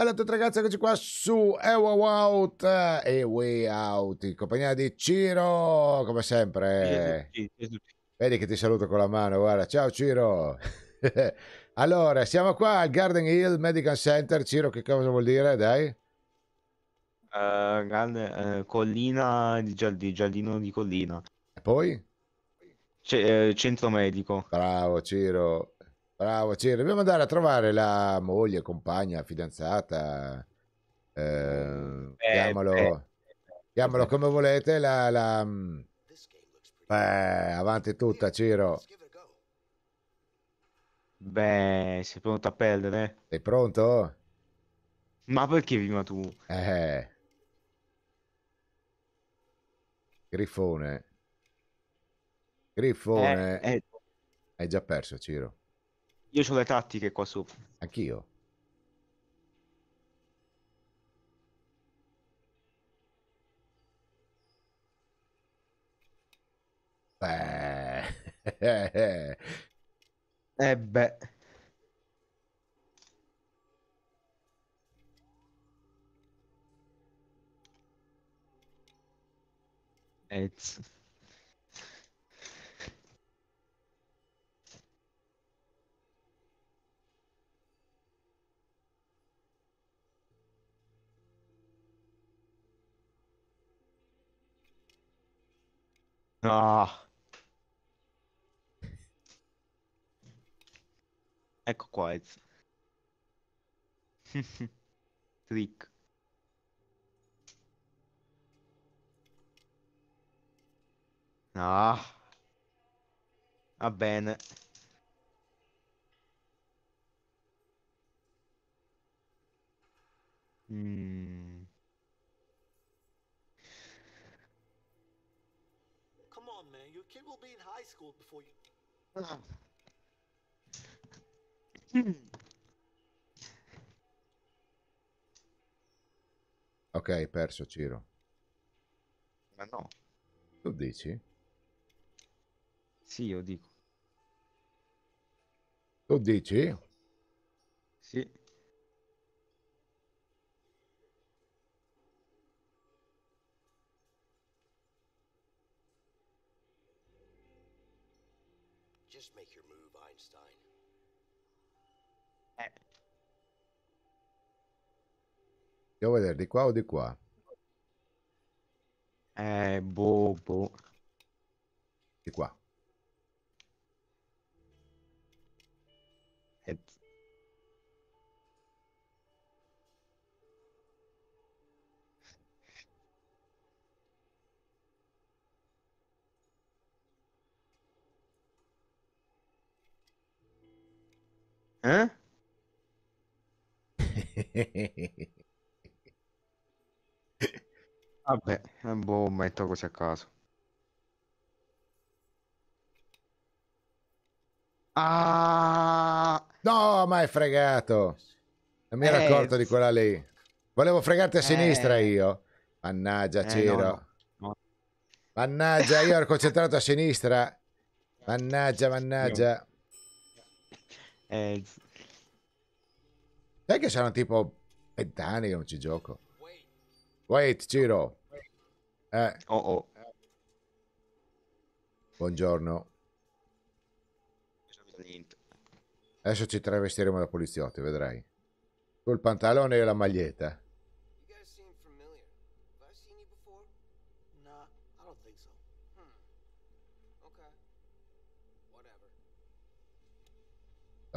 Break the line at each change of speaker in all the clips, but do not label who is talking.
Allora ragazzi, eccoci qua su Ewa Out e We Out in compagnia di Ciro, come sempre. Sì, Vedi che ti saluto con la mano, guarda. Ciao Ciro. allora, siamo qua al Garden Hill Medical Center. Ciro, che cosa vuol dire, dai?
Uh,
grande, uh, collina di, giardino, di collina. E poi? C- eh, centro medico. Bravo Ciro. Bravo, Ciro. Dobbiamo andare a trovare la moglie, compagna, fidanzata. Ehm, eh, chiamalo, chiamalo come volete. La, la... Beh, mm, avanti tutta, Ciro. Beh, sei pronto a perdere? Sei pronto? Ma perché prima tu? Eh. Grifone. Grifone. Eh, eh. Hai già perso, Ciro.
Io ho le tattiche qua su. Anch'io. Beh. eh beh. It's... No. Ecco qua, Ezio. Trick. No. Va bene. Mm. Your kid will be in high school before you. Hmm.
Ok, hai perso Ciro. Ma no. Tu dici? Sì, io dico. Tu dici? Sì. Just make your move, Einstein. Eh. Devo vedere di qua o di qua? Eh, boh, boh. Di qua.
Eh? Vabbè,
è eh, un boh, metto così a caso. Ah! No, ma hai fregato. Non mi ero eh, accorto di quella lì. Volevo fregarti a eh. sinistra io. Mannaggia, eh, No, no. Mannaggia, io ero concentrato a sinistra. Mannaggia, mannaggia. No. Eh... che sono tipo vent'anni che non ci gioco. Wait, Ciro. Eh. Oh oh. Buongiorno. Adesso ci travestiremo da poliziotti, vedrai. Col pantalone e la maglietta.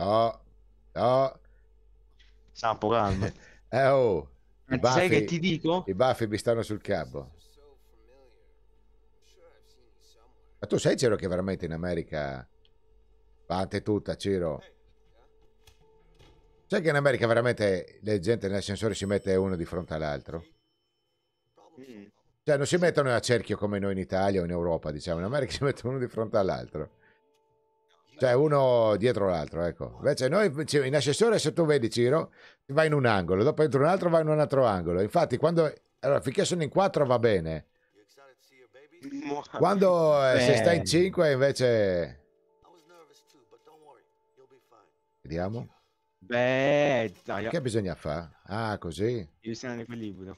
No, no. Sampo, calma. eh, oh. I eh, baffi, Sai che ti dico? I baffi mi stanno sul capo. Ma tu sai, Ciro, che veramente in America... Vante tutta, Ciro. Sai che in America veramente la gente nell'ascensore si mette uno di fronte all'altro? Mm. Cioè non si mettono a cerchio come noi in Italia o in Europa, diciamo. In America si mettono uno di fronte all'altro cioè uno dietro l'altro, ecco. Invece noi cioè, in ascensore se tu vedi Ciro, vai in un angolo, dopo entra un altro vai in un altro angolo. Infatti quando allora finché sono in quattro va bene. Quando Beh. se stai in cinque invece Vediamo.
Beh, dai. che bisogna
fare? Ah, così. Io sono equilibrio.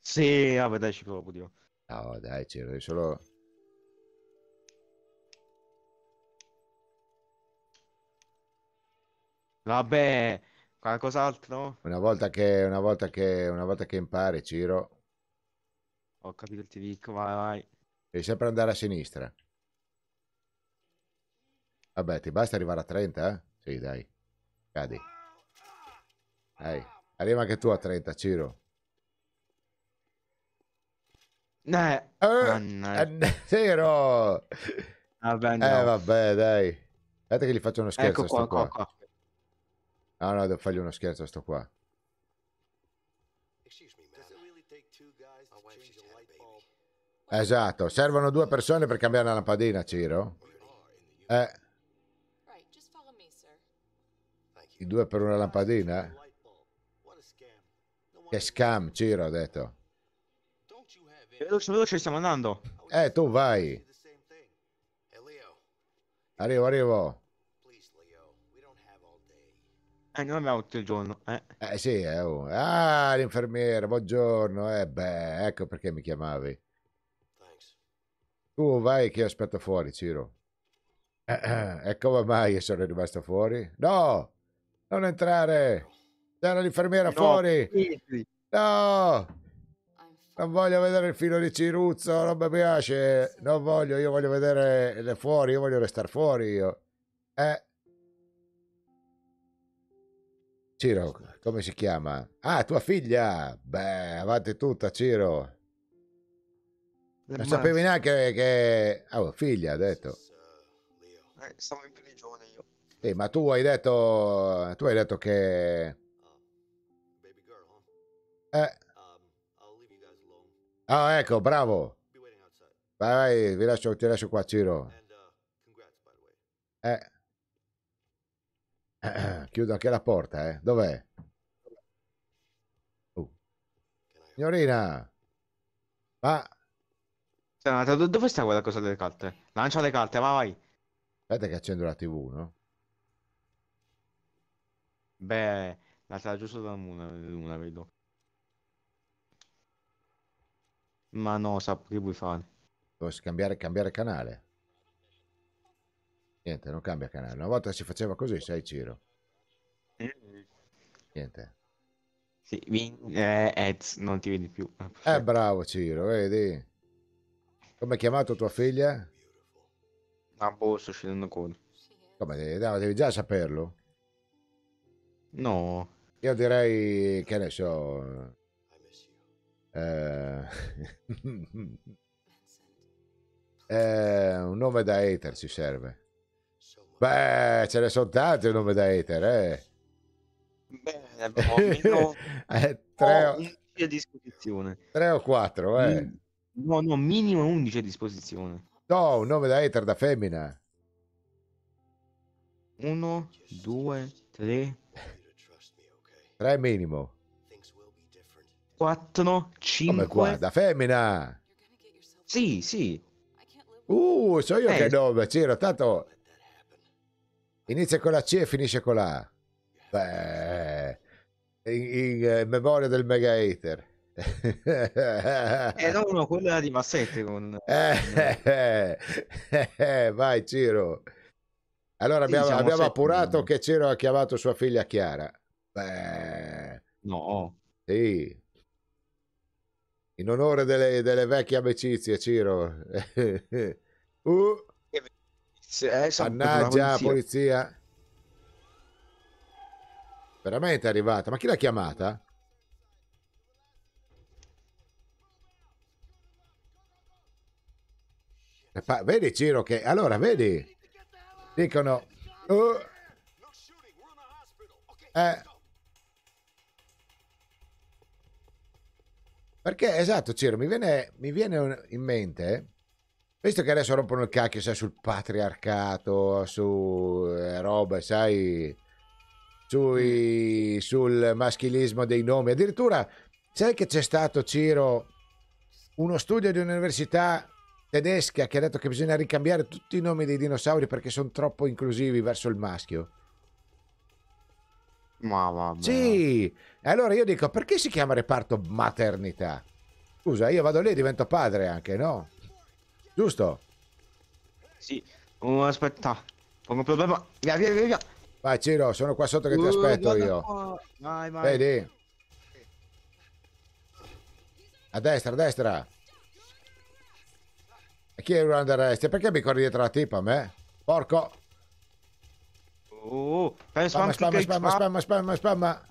Sì, vabbè, dai, ci provo. Dio. No, dai, Ciro, è solo
Vabbè, qualcos'altro?
Una volta che, una volta che, una volta che impari, Ciro. Ho capito il tivico, vai, vai. Devi sempre andare a sinistra. Vabbè, ti basta arrivare a 30? Eh? Sì, dai. Cadi. Dai, arriva anche tu a 30, Ciro. Eh, eh, Ciro! Eh, vabbè, no. Eh, vabbè, dai. Aspetta che gli faccio uno ecco scherzo. Ecco qua, qua, qua. Ah no, devo fargli uno scherzo sto qua. Esatto, servono due persone per cambiare la lampadina, Ciro. Eh. I due per una lampadina? Che scam, Ciro ha detto.
Veloce, veloce, stiamo andando.
Eh, tu vai. Arrivo, arrivo. Eh, non era tutto il giorno, eh. Eh sì, eh, oh. Ah, l'infermiera, buongiorno. Eh beh, ecco perché mi chiamavi. Tu vai che io aspetto fuori, Ciro. Eh, eh, e come mai sono rimasto fuori? No! Non entrare! C'era l'infermiera no, fuori! Entri. No! Non voglio vedere il filo di Ciruzzo, non mi piace. Non voglio, io voglio vedere le fuori, io voglio restare fuori. Io. Eh. Ciro, come si chiama? Ah, tua figlia! Beh, avanti tutta, Ciro. Non sapevi neanche che... Ah, oh, figlia, ha detto.
Eh, stavo in prigione
io. Eh, ma tu hai detto... Tu hai detto che... Eh. Ah, ecco, bravo. Vai, vai, vi lascio, ti lascio qua, Ciro. Uh, eh. Eh, chiudo anche la porta, eh. Dov'è? Oh. Signorina! Ma... dove sta quella cosa
delle carte? Lancia le carte, vai!
Aspetta che accendo la tv, no?
Beh, la sarà giusto da una, una vedo.
Ma no, sa che vuoi fare. Devo cambiare, cambiare canale. Niente, non cambia canale. Una volta si faceva così, sai Ciro. Niente. Sì, vin- eh, ads, non ti vedi più. Eh, bravo Ciro, vedi. Come hai chiamato tua figlia?
Ah, boh, sto scendendo con.
Come, devi, devi già saperlo? No. Io direi, che ne so... Eh... eh, un nome da hater ci serve. Beh, ce ne sono tanti nome da Ether, eh. Beh, abbiamo almeno eh, tre o... 11 a disposizione. 3 o 4, eh. Mm. No, no, minimo 11 a disposizione. No, un nome da Ether da femmina. Uno, due, tre. Tre minimo. Quattro, cinque. Come qua, da femmina. Sì, sì. Uh, so io eh. che nome, Ciro, tanto Inizia con la C e finisce con la A. Beh, in, in eh, memoria del Mega Hater. eh no, no, quella di Massetti con... Eh, vai Ciro. Allora abbiamo, diciamo abbiamo appurato che Ciro ha chiamato sua figlia Chiara. Beh, no. Sì. In onore delle, delle vecchie amicizie, Ciro. uh. Se, eh, Mannaggia, polizia. polizia. Veramente è arrivata. Ma chi l'ha chiamata? Vedi Ciro che... Allora, vedi? Dicono... Uh, eh, perché, esatto Ciro, mi viene, mi viene in mente Visto che adesso rompono il cacchio, sai, sul patriarcato, su eh, roba, sai, sui, mm. sul maschilismo dei nomi. Addirittura, sai che c'è stato, Ciro, uno studio di un'università tedesca che ha detto che bisogna ricambiare tutti i nomi dei dinosauri perché sono troppo inclusivi verso il maschio. Ma vabbè. Sì, allora io dico, perché si chiama reparto maternità? Scusa, io vado lì e divento padre anche, no? Giusto? Sì. Oh, aspetta. Ho un problema. Via, via, via, Vai, Ciro, sono qua sotto che ti aspetto uh, io.
Qua. Vai, vai. Vedi?
A destra, a destra. E chi è il runner resti? Perché mi corri dietro la tipa a me? Porco. spam, spam, spam, spam, spam, spamma, spamma.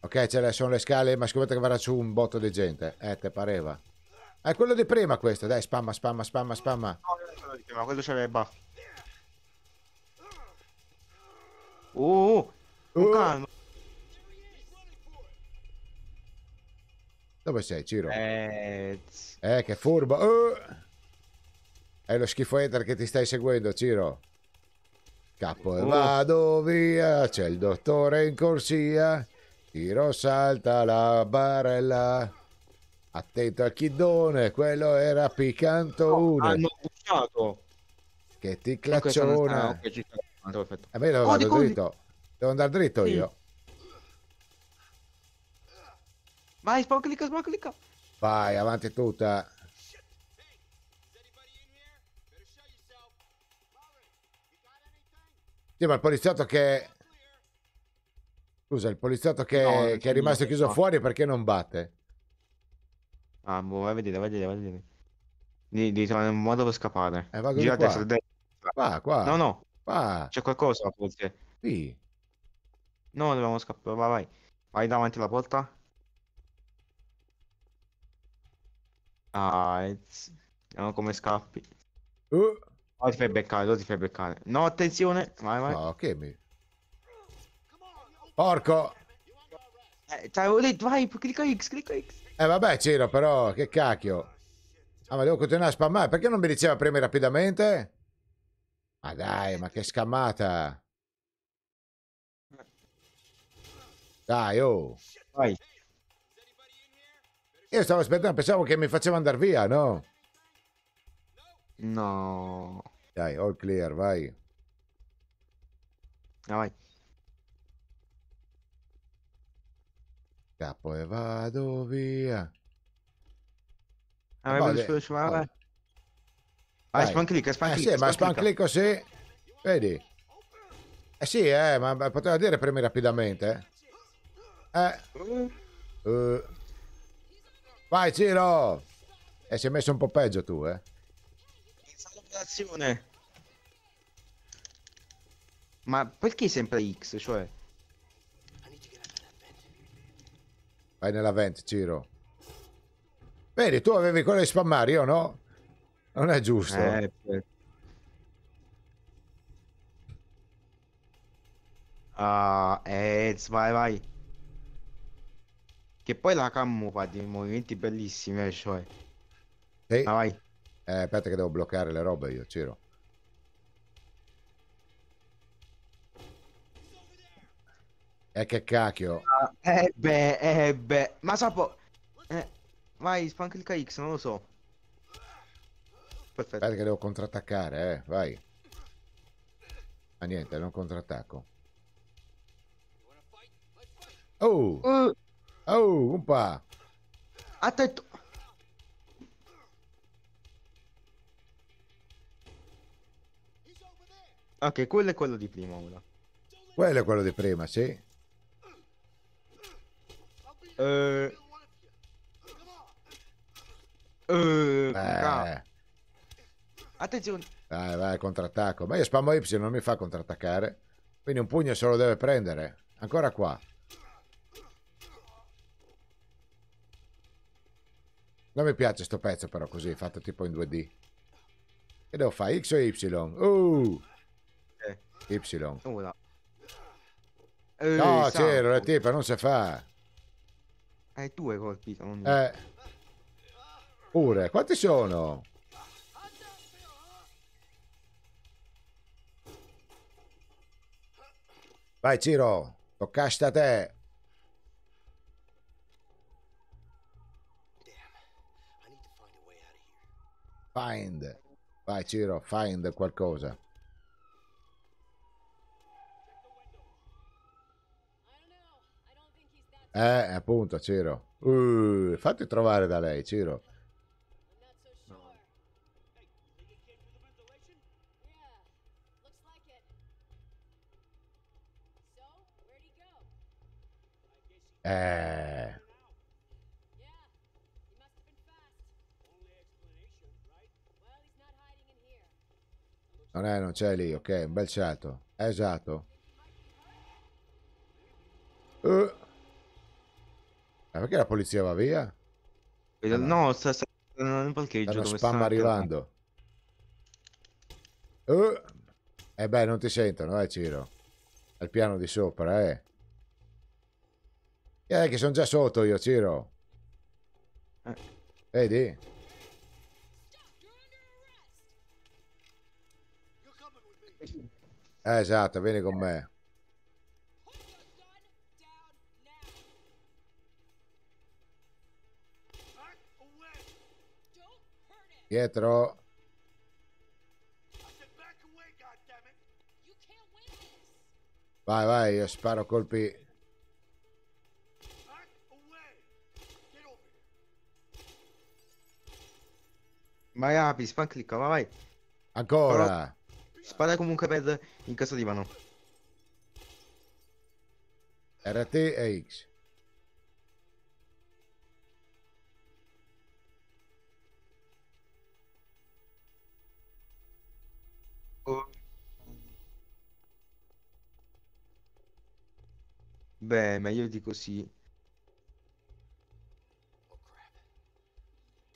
Ok, ce ne sono le scale, ma scusate che verrà su un botto di gente. Eh, te pareva. È quello di prima questo, dai, spamma, spamma, spamma, spamma. No,
è quello di prima, quello c'aveva i buff.
Oh, oh, uh, uh, oh. Uh. calmo. Dove sei, Ciro? Eh, eh che furbo. Oh. È lo schifo enter che ti stai seguendo, Ciro. Capo e vado via, c'è il dottore in corsia. Tiro, salta la barella. Attento al chidone, quello era piccanto no, uno. Hanno
bussato.
Che ti clacciona. Ah, A me devo oh, andare dritto. Devo andare dritto sì. io.
Vai, spawn clicca, spawn clicca.
Vai, avanti tutta. Sì, ma il poliziotto che... Scusa, il poliziotto che, no, che è rimasto chiuso no. fuori
perché non batte? Ah, boh, vai a vedere, vai a vedere, vai a vedere. Devi, devi trovare un modo per scappare. Eh, va Gira a destra, a
Qua, qua. No, no. Qua.
C'è qualcosa forse. Sì. No, dobbiamo scappare, vai, vai. Vai davanti alla porta. Ah, vediamo come scappi. Uh. Oh, ti fai beccare, lo oh, ti fai beccare. No, attenzione.
Vai, vai. No, che mi... Porco! Eh, t'avevo cioè, detto, vai, clicca X, clicca X. Eh vabbè Ciro però, che cacchio. Ah ma devo continuare a spammare, perché non mi diceva premi rapidamente? Ma dai, ma che scammata. Dai, oh. Vai. Io stavo aspettando, pensavo che mi faceva andare via, no? No. Dai, all clear, vai. Ah, vai. scappo e vado via. Avrebbe dovuto suonare. Ah, spanclicca, spanclicca. Eh sì, ma spanclicco sì. Vedi? Eh sì, eh, ma poteva dire premi rapidamente. Eh. Uh. Vai, Ciro! E eh, si è messo un po' peggio tu, eh.
In l'operazione.
Ma perché sempre X, cioè? Vai nella vent, Ciro. Vedi, tu avevi quello di spammare, io no. Non è giusto. Eh, per...
Ah, Eds, eh, vai, vai. Che poi la cammo fa dei movimenti bellissimi, eh, cioè. Sì. Ah, vai.
Eh, aspetta che devo bloccare le robe io, Ciro. Eh che cacchio. Eh, eh beh,
eh Ma sapo... Eh, vai, spank il KX, non lo so.
Perfetto. Aspetta che devo contrattaccare, eh, vai. Ma niente, non contrattacco. Oh! Uh. Oh, un pa'. Attento! Ok, quello è quello di prima ora. Quello è quello di prima, sì. Eh. Eh. eh. Attenzione. Vai, vai, contrattacco. Ma io spammo Y, non mi fa contrattaccare. Quindi un pugno se lo deve prendere. Ancora qua. Non mi piace sto pezzo però così, fatto tipo in 2D. Che devo fare? X o Y? Uh! Eh. Y. Una.
No, eh, c'era
la tipa, non si fa. Hai due colpi, sono un... Eh. Pure, quanti sono? Vai Ciro, toccasta a te. Find. Vai Ciro, find qualcosa. Eh, eh, appunto, Ciro. Uh, fatti trovare da lei, Ciro. Eh. Non è, non c'è lì, ok, un bel salto. Esatto. Uh. Ma perché la polizia va via? Vedo- eh, ah. No, sta, sta nel parcheggio Stanno spam sta- arrivando. Eh. Eh beh, non ti sentono, eh Ciro. Al piano di sopra, eh. E Eh, che sono già sotto io, Ciro. Eh. Vedi? Eh, esatto, vieni con me. Pietro. Vai, vai, io sparo colpi.
Vai Api, spam clicca, vai, vai. Ancora. Però... Spara comunque per in caso di
mano. RT e X.
Beh, meglio di così.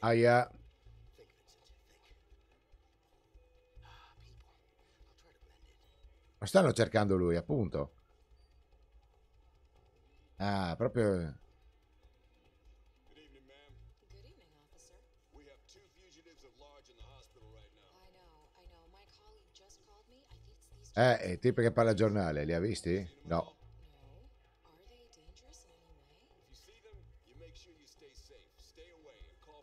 Aia. Ma stanno cercando lui, appunto. Ah, proprio... Eh, il tipo che parla giornale, li ha visti? No.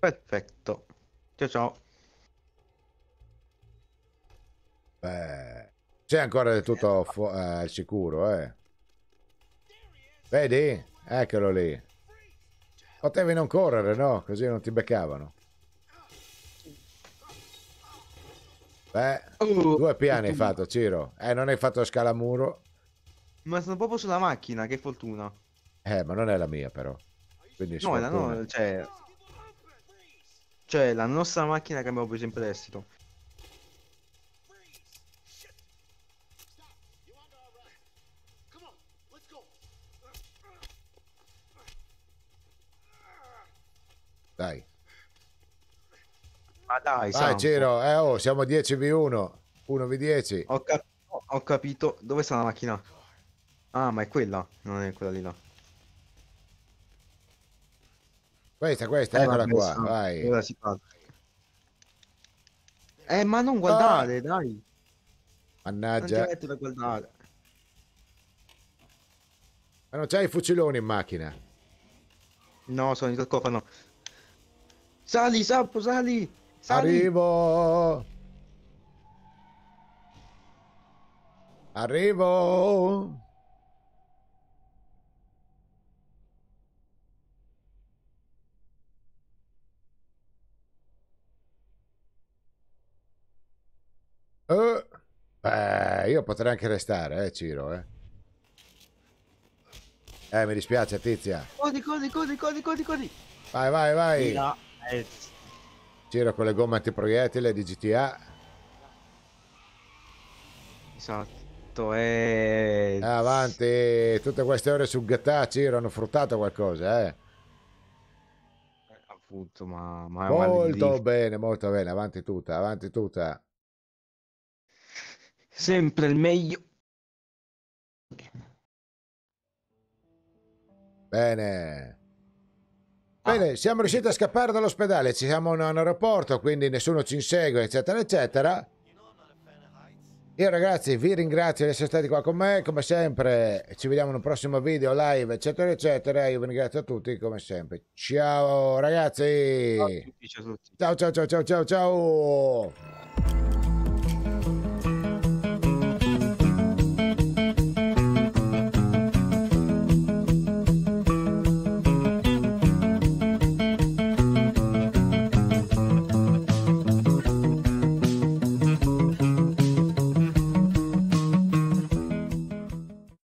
Perfetto. Ciao ciao. Beh, sei ancora del tutto fu- eh, sicuro, eh. Vedi? Eccolo lì. Potevi non correre, no? Così non ti beccavano. Beh, oh, due piani hai fatto, Ciro. Eh, non hai fatto scalamuro. Ma sono proprio sulla macchina,
che fortuna.
Eh, ma non è la mia, però. Quindi no, la no, cioè,
cioè, la nostra macchina che abbiamo preso in prestito. Dai. Ma dai, Vai, Ciro,
eh, oh, siamo 10v1, 1v10. Ho, cap- ho capito. Dove sta la macchina? Ah, ma è quella,
non è quella di là.
Questa, questa, eh, eccola qua, so. vai. Ora
si fa. Eh, ma non guardare, ah. dai.
Mannaggia. Non da guardare. Ma non c'hai i fuciloni in macchina? No, sono in sarcofano.
Sali, sappo, sali, sali. Arrivo.
Arrivo. Eh, io potrei anche restare, eh, Ciro, eh. Eh, mi dispiace, tizia.
Codi, codi, codi, codi, codi, codi.
Vai, vai, vai. No. Eh, Ciro con le gomme antiproiettile di GTA. Esatto, e... Eh, avanti, tutte queste ore su GTA, Ciro, hanno fruttato qualcosa, eh. eh appunto,
ma... ma molto
bene, molto bene, avanti tutta, avanti tutta. Sempre il meglio. Bene. Ah. Bene, siamo riusciti a scappare dall'ospedale, ci siamo in un aeroporto, quindi nessuno ci insegue, eccetera, eccetera. Io ragazzi vi ringrazio di essere stati qua con me, come sempre ci vediamo in un prossimo video, live, eccetera, eccetera. Io vi ringrazio a tutti, come sempre. Ciao ragazzi! Ciao, ciao, ciao, ciao, ciao, ciao!